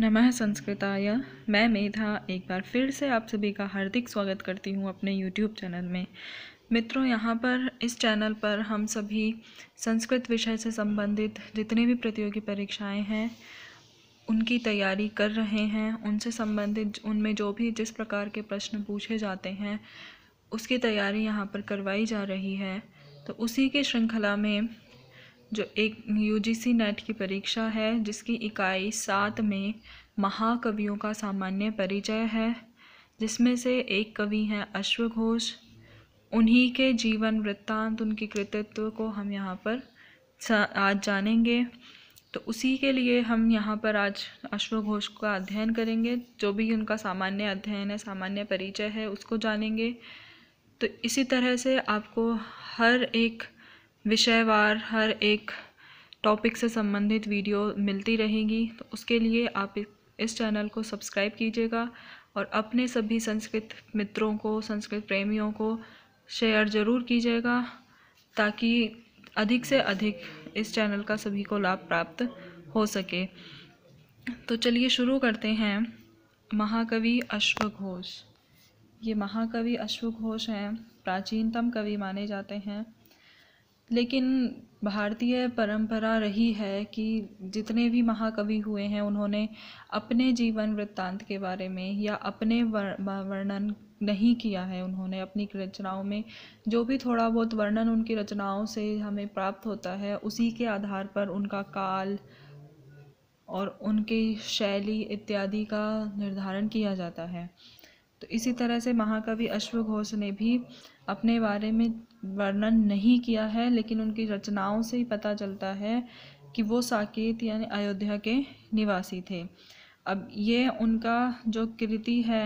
नमः संस्कृताय मैं मेधा एक बार फिर से आप सभी का हार्दिक स्वागत करती हूँ अपने यूट्यूब चैनल में मित्रों यहाँ पर इस चैनल पर हम सभी संस्कृत विषय से संबंधित जितने भी प्रतियोगी परीक्षाएं हैं उनकी तैयारी कर रहे हैं उनसे संबंधित उनमें जो भी जिस प्रकार के प्रश्न पूछे जाते हैं उसकी तैयारी यहाँ पर करवाई जा रही है तो उसी की श्रृंखला में जो एक यूजीसी नेट की परीक्षा है जिसकी इकाई सात में महाकवियों का सामान्य परिचय है जिसमें से एक कवि हैं अश्वघोष उन्हीं के जीवन वृत्तांत उनके कृतित्व को हम यहाँ पर आज जानेंगे तो उसी के लिए हम यहाँ पर आज अश्वघोष का अध्ययन करेंगे जो भी उनका सामान्य अध्ययन है सामान्य परिचय है उसको जानेंगे तो इसी तरह से आपको हर एक विषयवार हर एक टॉपिक से संबंधित वीडियो मिलती रहेगी तो उसके लिए आप इस चैनल को सब्सक्राइब कीजिएगा और अपने सभी संस्कृत मित्रों को संस्कृत प्रेमियों को शेयर ज़रूर कीजिएगा ताकि अधिक से अधिक इस चैनल का सभी को लाभ प्राप्त हो सके तो चलिए शुरू करते हैं महाकवि अश्वघोष ये महाकवि अश्वघोष हैं प्राचीनतम कवि माने जाते हैं लेकिन भारतीय परंपरा रही है कि जितने भी महाकवि हुए हैं उन्होंने अपने जीवन वृत्तांत के बारे में या अपने वर्णन नहीं किया है उन्होंने अपनी रचनाओं में जो भी थोड़ा बहुत वर्णन उनकी रचनाओं से हमें प्राप्त होता है उसी के आधार पर उनका काल और उनकी शैली इत्यादि का निर्धारण किया जाता है तो इसी तरह से महाकवि अश्वघोष ने भी अपने बारे में वर्णन नहीं किया है लेकिन उनकी रचनाओं से ही पता चलता है कि वो साकेत यानी अयोध्या के निवासी थे अब ये उनका जो कृति है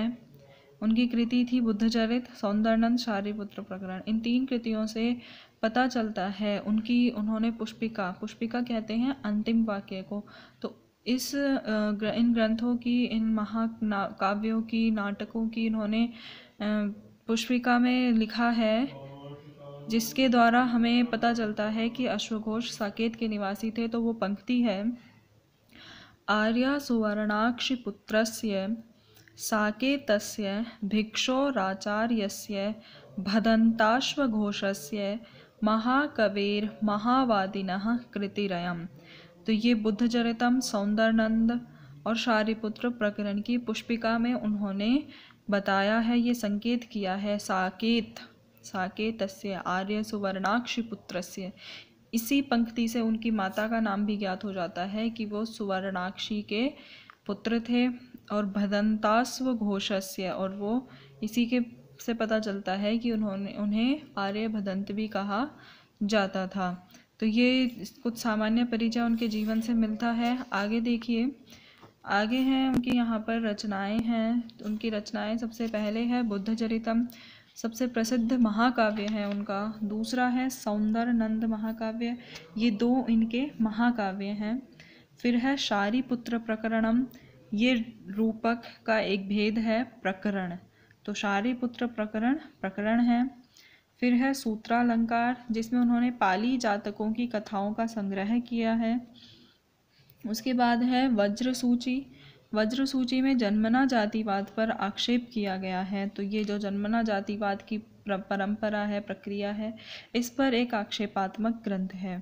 उनकी कृति थी बुद्धचरित सौंदरनंद शारीपुत्र प्रकरण इन तीन कृतियों से पता चलता है उनकी उन्होंने पुष्पिका पुष्पिका कहते हैं अंतिम वाक्य को तो इस इन ग्रंथों की इन महा काव्यों की नाटकों की इन्होंने पुष्पिका में लिखा है जिसके द्वारा हमें पता चलता है कि अश्वघोष साकेत के निवासी थे तो वो पंक्ति है आर्या सुवर्णाक्षि पुत्रस्य साकेतस्य से महाकबीर महाकवेर्महावादिनः कृतिरयम् तो ये बुद्ध चरितम सौंदरनंद और शारीपुत्र प्रकरण की पुष्पिका में उन्होंने बताया है ये संकेत किया है साकेत साकेत आर्य सुवर्णाक्ष पुत्र इसी पंक्ति से उनकी माता का नाम भी ज्ञात हो जाता है कि वो सुवर्णाक्षी के पुत्र थे और भदंतास्व घोषस्य और वो इसी के से पता चलता है कि उन्होंने उन्हें आर्य भदंत भी कहा जाता था तो ये कुछ सामान्य परिचय उनके जीवन से मिलता है आगे देखिए आगे हैं उनकी यहाँ पर रचनाएं हैं उनकी रचनाएं सबसे पहले है बुद्ध चरितम सबसे प्रसिद्ध महाकाव्य है उनका दूसरा है सौंदर नंद महाकाव्य ये दो इनके महाकाव्य हैं फिर है शारी पुत्र प्रकरणम ये रूपक का एक भेद है प्रकरण तो शारी पुत्र प्रकरण प्रकरण है फिर है सूत्रालंकार जिसमें उन्होंने पाली जातकों की कथाओं का संग्रह किया है उसके बाद है वज्र सूची वज्र सूची में जन्मना जातिवाद पर आक्षेप किया गया है तो ये जो जन्मना जातिवाद की परंपरा है प्रक्रिया है इस पर एक आक्षेपात्मक ग्रंथ है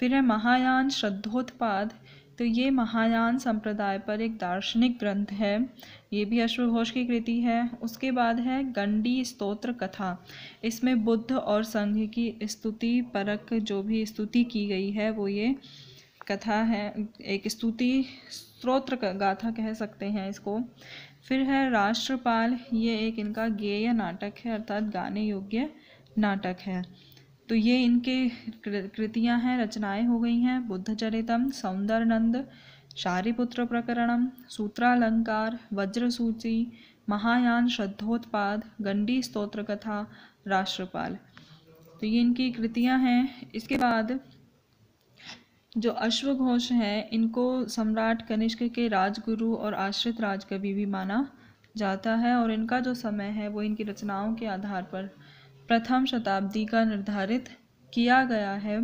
फिर है महायान श्रद्धोत्पाद तो ये महायान संप्रदाय पर एक दार्शनिक ग्रंथ है ये भी अश्वघोष की कृति है उसके बाद है गंडी स्तोत्र कथा इसमें बुद्ध और संघ की स्तुति परक जो भी स्तुति की गई है वो ये कथा है एक स्तुति स्त्रोत्र गाथा कह सकते हैं इसको फिर है राष्ट्रपाल ये एक इनका गेय नाटक है अर्थात गाने योग्य नाटक है तो ये इनके कृतियां हैं रचनाएं हो गई हैं बुद्ध चरितम सौंदरनंद शारीपुत्र प्रकरणम सूत्रालंकार वज्रसूची महायान श्रद्धोत्पाद गंडी स्तोत्र कथा राष्ट्रपाल तो ये इनकी कृतियां हैं इसके बाद जो अश्वघोष हैं इनको सम्राट कनिष्क के राजगुरु और आश्रित राजकवि भी माना जाता है और इनका जो समय है वो इनकी रचनाओं के आधार पर प्रथम शताब्दी का निर्धारित किया गया है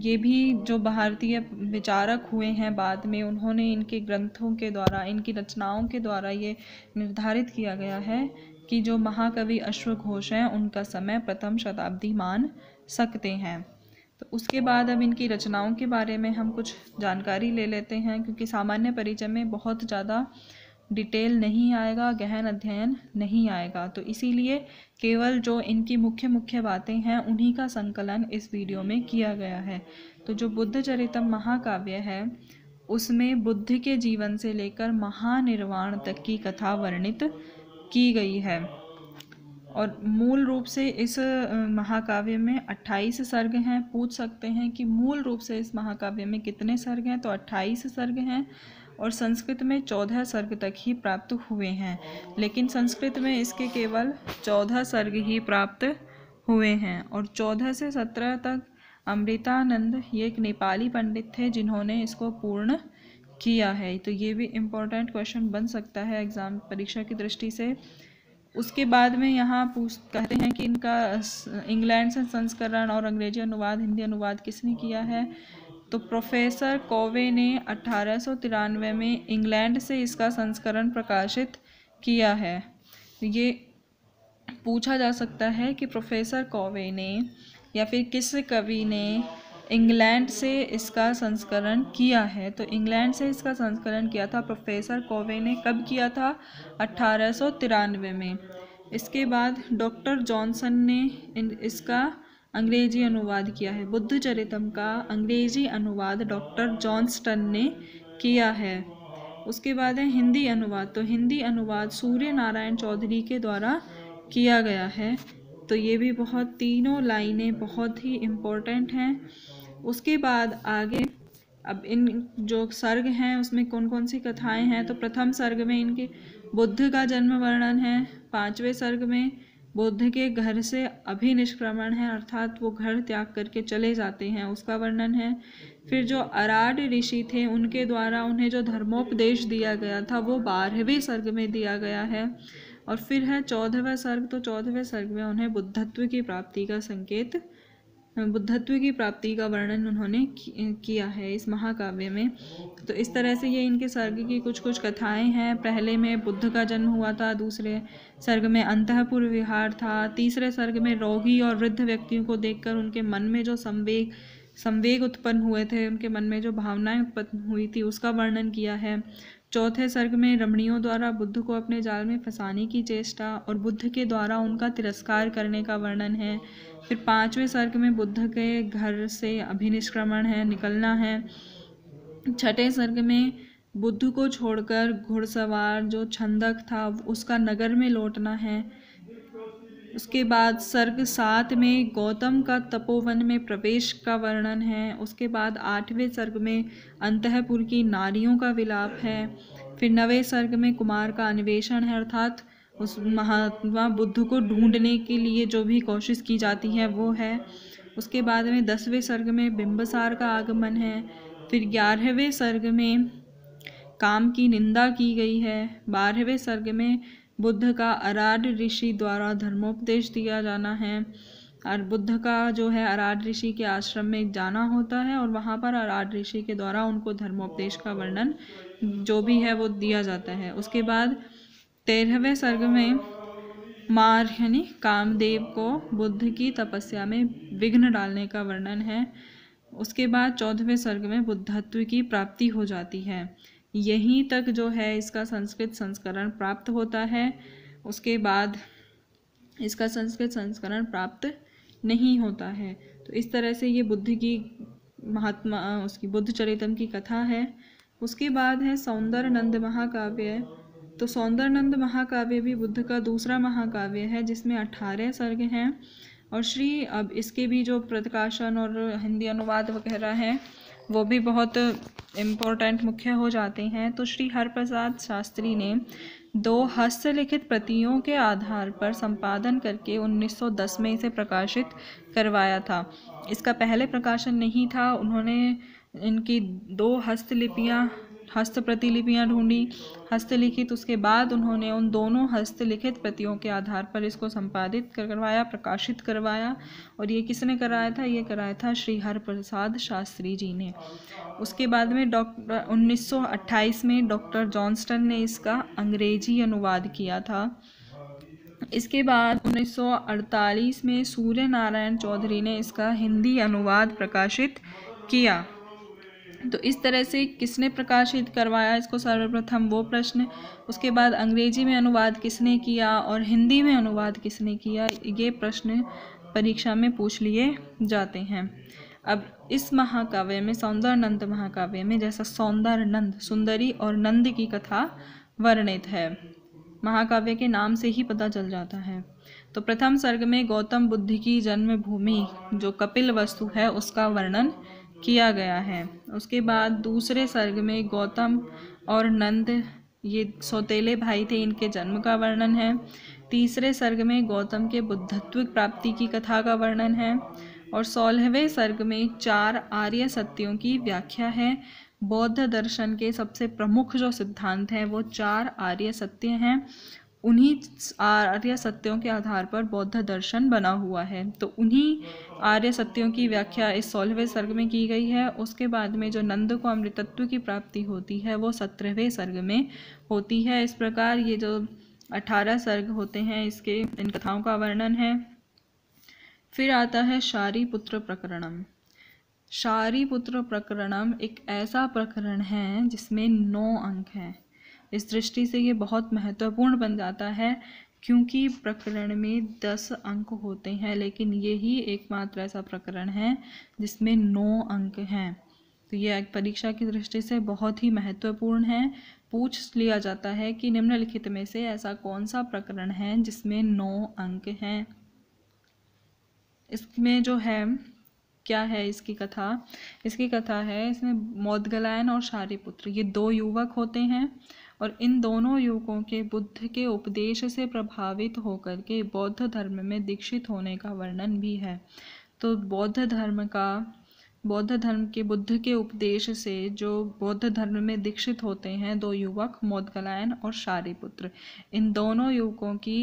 ये भी जो भारतीय विचारक हुए हैं बाद में उन्होंने इनके ग्रंथों के द्वारा इनकी रचनाओं के द्वारा ये निर्धारित किया गया है कि जो महाकवि अश्वघोष हैं उनका समय प्रथम शताब्दी मान सकते हैं तो उसके बाद अब इनकी रचनाओं के बारे में हम कुछ जानकारी ले लेते हैं क्योंकि सामान्य परिचय में बहुत ज़्यादा डिटेल नहीं आएगा गहन अध्ययन नहीं आएगा तो इसीलिए केवल जो इनकी मुख्य मुख्य बातें हैं उन्हीं का संकलन इस वीडियो में किया गया है तो जो बुद्ध चरितम महाकाव्य है उसमें बुद्ध के जीवन से लेकर महानिर्वाण तक की कथा वर्णित की गई है और मूल रूप से इस महाकाव्य में 28 सर्ग हैं पूछ सकते हैं कि मूल रूप से इस महाकाव्य में कितने सर्ग हैं तो 28 सर्ग हैं और संस्कृत में चौदह सर्ग तक ही प्राप्त हुए हैं लेकिन संस्कृत में इसके केवल चौदह सर्ग ही प्राप्त हुए हैं और चौदह से सत्रह तक अमृतानंद ये एक नेपाली पंडित थे जिन्होंने इसको पूर्ण किया है तो ये भी इम्पोर्टेंट क्वेश्चन बन सकता है एग्ज़ाम परीक्षा की दृष्टि से उसके बाद में यहाँ पूछ कहते हैं कि इनका इंग्लैंड से संस्करण और अंग्रेजी अनुवाद हिंदी अनुवाद किसने किया है तो प्रोफेसर कोवे ने अठारह में इंग्लैंड से इसका संस्करण प्रकाशित किया है ये पूछा जा सकता है कि प्रोफेसर कोवे ने या फिर किस कवि ने इंग्लैंड से इसका संस्करण किया है तो इंग्लैंड से इसका संस्करण किया था प्रोफेसर कोवे ने कब किया था अट्ठारह में इसके बाद डॉक्टर जॉनसन ने इसका अंग्रेजी अनुवाद किया है बुद्ध चरितम का अंग्रेजी अनुवाद डॉक्टर जॉन्स्टन ने किया है उसके बाद है हिंदी अनुवाद तो हिंदी अनुवाद सूर्य नारायण चौधरी के द्वारा किया गया है तो ये भी बहुत तीनों लाइनें बहुत ही इम्पोर्टेंट हैं उसके बाद आगे अब इन जो सर्ग हैं उसमें कौन कौन सी कथाएं हैं तो प्रथम सर्ग में इनके बुद्ध का जन्म वर्णन है पांचवें सर्ग में बुद्ध के घर से अभी निष्क्रमण है अर्थात वो घर त्याग करके चले जाते हैं उसका वर्णन है फिर जो अराड ऋषि थे उनके द्वारा उन्हें जो धर्मोपदेश दिया गया था वो बारहवें सर्ग में दिया गया है और फिर है चौदहवा सर्ग तो चौदहवें सर्ग में उन्हें बुद्धत्व की प्राप्ति का संकेत बुद्धत्व की प्राप्ति का वर्णन उन्होंने किया है इस महाकाव्य में तो इस तरह से ये इनके स्वर्ग की कुछ कुछ कथाएं हैं पहले में बुद्ध का जन्म हुआ था दूसरे स्वर्ग में अंतपुर विहार था तीसरे स्वर्ग में रोगी और वृद्ध व्यक्तियों को देखकर उनके मन में जो संवेग संवेग उत्पन्न हुए थे उनके मन में जो भावनाएं उत्पन्न हुई थी उसका वर्णन किया है चौथे स्वर्ग में रमणियों द्वारा बुद्ध को अपने जाल में फंसाने की चेष्टा और बुद्ध के द्वारा उनका तिरस्कार करने का वर्णन है फिर पांचवें सर्ग में बुद्ध के घर से अभिनिष्क्रमण है निकलना है छठे सर्ग में बुद्ध को छोड़कर घुड़सवार जो छंदक था उसका नगर में लौटना है उसके बाद सर्ग सात में गौतम का तपोवन में प्रवेश का वर्णन है उसके बाद आठवें सर्ग में अंतपुर की नारियों का विलाप है फिर नवे सर्ग में कुमार का अन्वेषण है अर्थात उस महात्मा बुद्ध को ढूंढने के लिए जो भी कोशिश की जाती है वो है उसके बाद में दसवें सर्ग में बिंबसार का आगमन है फिर ग्यारहवें सर्ग में काम की निंदा की गई है बारहवें सर्ग में बुद्ध का अराड ऋषि द्वारा धर्मोपदेश दिया जाना है और बुद्ध का जो है अराड ऋषि के आश्रम में जाना होता है और वहाँ पर अराड ऋषि के द्वारा उनको धर्मोपदेश का वर्णन जो भी है वो दिया जाता है उसके बाद तेरहवें सर्ग में मार यानी कामदेव को बुद्ध की तपस्या में विघ्न डालने का वर्णन है उसके बाद चौदहवें सर्ग में बुद्धत्व की प्राप्ति हो जाती है यहीं तक जो है इसका संस्कृत संस्करण प्राप्त होता है उसके बाद इसका संस्कृत संस्करण प्राप्त नहीं होता है तो इस तरह से ये बुद्ध की महात्मा उसकी बुद्ध चरितम की कथा है उसके बाद है सौंदर नंद महाकाव्य तो सौंदरनंद महाकाव्य भी बुद्ध का दूसरा महाकाव्य है जिसमें अठारह सर्ग हैं और श्री अब इसके भी जो प्रकाशन और हिंदी अनुवाद वगैरह हैं वो भी बहुत इम्पोर्टेंट मुख्य हो जाते हैं तो श्री हरप्रसाद शास्त्री ने दो हस्तलिखित प्रतियों के आधार पर संपादन करके 1910 में इसे प्रकाशित करवाया था इसका पहले प्रकाशन नहीं था उन्होंने इनकी दो हस्तलिपियाँ हस्त प्रतिलिपियाँ ढूंढी हस्तलिखित उसके बाद उन्होंने उन दोनों हस्तलिखित प्रतियों के आधार पर इसको संपादित करवाया प्रकाशित करवाया और ये किसने कराया था ये कराया था श्री हर प्रसाद शास्त्री जी ने उसके बाद में डॉक्टर 1928 में डॉक्टर जॉन्स्टन ने इसका अंग्रेजी अनुवाद किया था इसके बाद 1948 में सूर्य नारायण चौधरी ने इसका हिंदी अनुवाद प्रकाशित किया तो इस तरह से किसने प्रकाशित करवाया इसको सर्वप्रथम वो प्रश्न उसके बाद अंग्रेजी में अनुवाद किसने किया और हिंदी में अनुवाद किसने किया ये प्रश्न परीक्षा में पूछ लिए जाते हैं अब इस महाकाव्य में नंद महाकाव्य में जैसा नंद सुंदरी और नंद की कथा वर्णित है महाकाव्य के नाम से ही पता चल जाता है तो प्रथम सर्ग में गौतम बुद्ध की जन्मभूमि जो कपिल वस्तु है उसका वर्णन किया गया है उसके बाद दूसरे सर्ग में गौतम और नंद ये सौतेले भाई थे इनके जन्म का वर्णन है तीसरे सर्ग में गौतम के बुद्धत्व प्राप्ति की कथा का वर्णन है और सोलहवें सर्ग में चार आर्य सत्यों की व्याख्या है बौद्ध दर्शन के सबसे प्रमुख जो सिद्धांत हैं वो चार आर्य सत्य हैं उन्हीं आर्य सत्यों के आधार पर बौद्ध दर्शन बना हुआ है तो उन्हीं आर्य सत्यों की व्याख्या इस सोलहवें सर्ग में की गई है उसके बाद में जो नंद को अमृतत्व की प्राप्ति होती है वो सत्रहवें सर्ग में होती है इस प्रकार ये जो अठारह सर्ग होते हैं इसके इन कथाओं का वर्णन है फिर आता है शारी पुत्र प्रकरणम शारी पुत्र प्रकरणम एक ऐसा प्रकरण है जिसमें नौ अंक हैं इस दृष्टि से ये बहुत महत्वपूर्ण बन जाता है क्योंकि प्रकरण में दस अंक होते हैं लेकिन ये ही एकमात्र ऐसा प्रकरण है जिसमें नौ अंक हैं तो ये परीक्षा की दृष्टि से बहुत ही महत्वपूर्ण है पूछ लिया जाता है कि निम्नलिखित में से ऐसा कौन सा प्रकरण है जिसमें नौ अंक हैं इसमें जो है क्या है इसकी कथा इसकी कथा है इसमें मौदगलायन और शारीपुत्र ये दो युवक होते हैं और इन दोनों युवकों के बुद्ध के उपदेश से प्रभावित होकर के बौद्ध धर्म में दीक्षित होने का वर्णन भी है तो बौद्ध धर्म का बौद्ध धर्म के बुद्ध के उपदेश से जो बौद्ध धर्म में दीक्षित होते हैं दो युवक मोदगलायन और शारीपुत्र इन दोनों युवकों की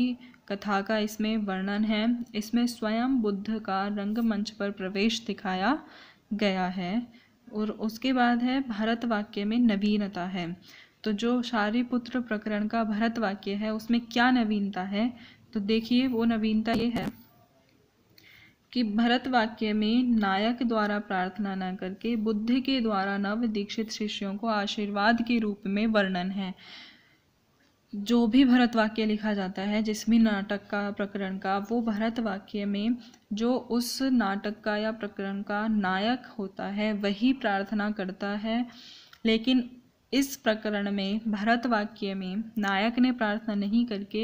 कथा का इसमें वर्णन है इसमें स्वयं बुद्ध का रंगमंच पर प्रवेश दिखाया गया है और उसके बाद है भारत वाक्य में नवीनता है तो जो शारीपुत्र प्रकरण का भरत वाक्य है उसमें क्या नवीनता है तो देखिए वो नवीनता ये है कि भरत वाक्य में नायक द्वारा प्रार्थना न करके बुद्ध के द्वारा नव दीक्षित शिष्यों को आशीर्वाद के रूप में वर्णन है जो भी भरत वाक्य लिखा जाता है जिसमें नाटक का प्रकरण का वो भरत वाक्य में जो उस नाटक का या प्रकरण का नायक होता है वही प्रार्थना करता है लेकिन इस प्रकरण में भरत वाक्य में नायक ने प्रार्थना नहीं करके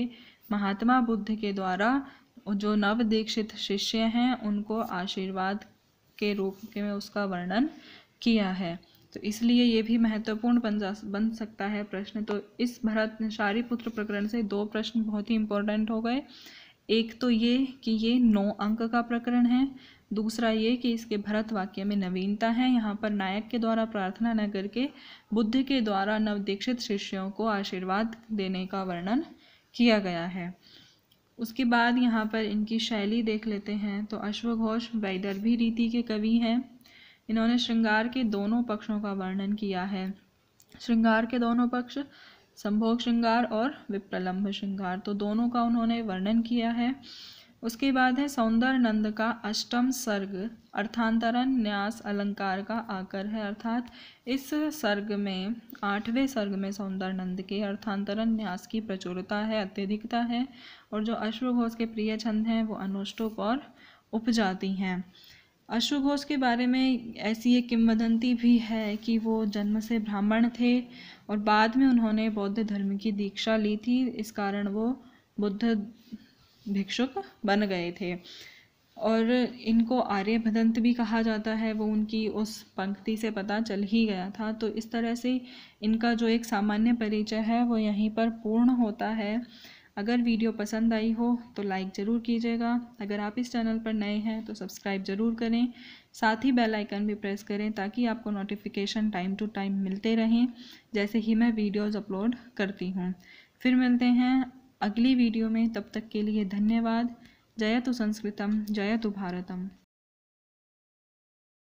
महात्मा बुद्ध के द्वारा जो नव दीक्षित शिष्य हैं उनको आशीर्वाद के रूप में उसका वर्णन किया है तो इसलिए ये भी महत्वपूर्ण बन जा बन सकता है प्रश्न तो इस भरत शारी पुत्र प्रकरण से दो प्रश्न बहुत ही इम्पोर्टेंट हो गए एक तो ये कि ये नौ अंक का प्रकरण है दूसरा ये कि इसके भरत वाक्य में नवीनता है यहाँ पर नायक के द्वारा प्रार्थना न करके बुद्ध के द्वारा नवदीक्षित शिष्यों को आशीर्वाद देने का वर्णन किया गया है उसके बाद यहाँ पर इनकी शैली देख लेते हैं तो अश्वघोष वैदर्भी रीति के कवि हैं इन्होंने श्रृंगार के दोनों पक्षों का वर्णन किया है श्रृंगार के दोनों पक्ष संभोग श्रृंगार और विप्रलम्भ श्रृंगार तो दोनों का उन्होंने वर्णन किया है उसके बाद है सौंदर्य नंद का अष्टम सर्ग अर्थांतरण न्यास अलंकार का आकर है अर्थात इस सर्ग में आठवें सर्ग में सौंदर्य नंद के अर्थांतरण न्यास की प्रचुरता है अत्यधिकता है और जो अश्वघोष के प्रिय छंद हैं वो अनुष्टुप और उपजाती हैं अश्वघोष के बारे में ऐसी एक किंवदंती भी है कि वो जन्म से ब्राह्मण थे और बाद में उन्होंने बौद्ध धर्म की दीक्षा ली थी इस कारण वो बुद्ध भिक्षुक बन गए थे और इनको भदंत भी कहा जाता है वो उनकी उस पंक्ति से पता चल ही गया था तो इस तरह से इनका जो एक सामान्य परिचय है वो यहीं पर पूर्ण होता है अगर वीडियो पसंद आई हो तो लाइक ज़रूर कीजिएगा अगर आप इस चैनल पर नए हैं तो सब्सक्राइब ज़रूर करें साथ ही बेल आइकन भी प्रेस करें ताकि आपको नोटिफिकेशन टाइम टू टाइम मिलते रहें जैसे ही मैं वीडियोज़ अपलोड करती हूँ फिर मिलते हैं अगली वीडियो में तब तक के लिए धन्यवाद जयतु तो संस्कृतम जयतु तो भारतम